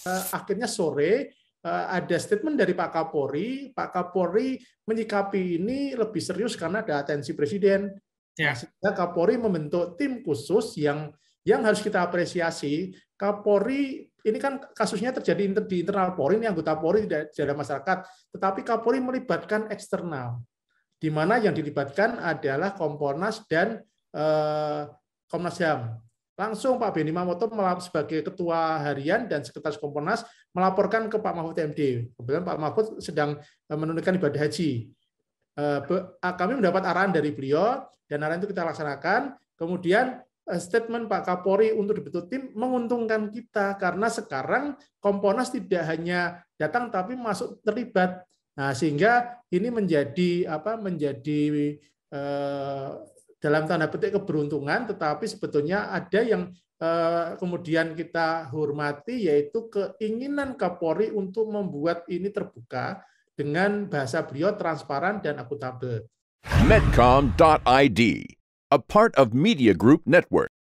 Eh, akhirnya sore eh, ada statement dari Pak Kapolri. Pak Kapolri menyikapi ini lebih serius karena ada atensi presiden. Ya. Sehingga Kapolri membentuk tim khusus yang yang harus kita apresiasi. Kapolri ini kan kasusnya terjadi di internal Polri, ini anggota Polri tidak ada masyarakat, tetapi Kapolri melibatkan eksternal, di mana yang dilibatkan adalah Komponas dan eh, Komnas Ham. Langsung Pak Benny Mamoto sebagai Ketua Harian dan Sekretaris Komponas melaporkan ke Pak Mahfud MD. Kebetulan Pak Mahfud sedang eh, menunaikan ibadah haji. Eh, ah, kami mendapat arahan dari beliau, dan arahan itu kita laksanakan. Kemudian eh, statement Pak Kapolri untuk dibentuk tim menguntungkan kita karena sekarang Komponas tidak hanya datang tapi masuk terlibat. Nah, sehingga ini menjadi apa menjadi dalam tanda petik keberuntungan, tetapi sebetulnya ada yang eh, kemudian kita hormati yaitu keinginan Kapolri untuk membuat ini terbuka dengan bahasa beliau transparan dan akuntabel. Medcom.id, a part of Media Group Network.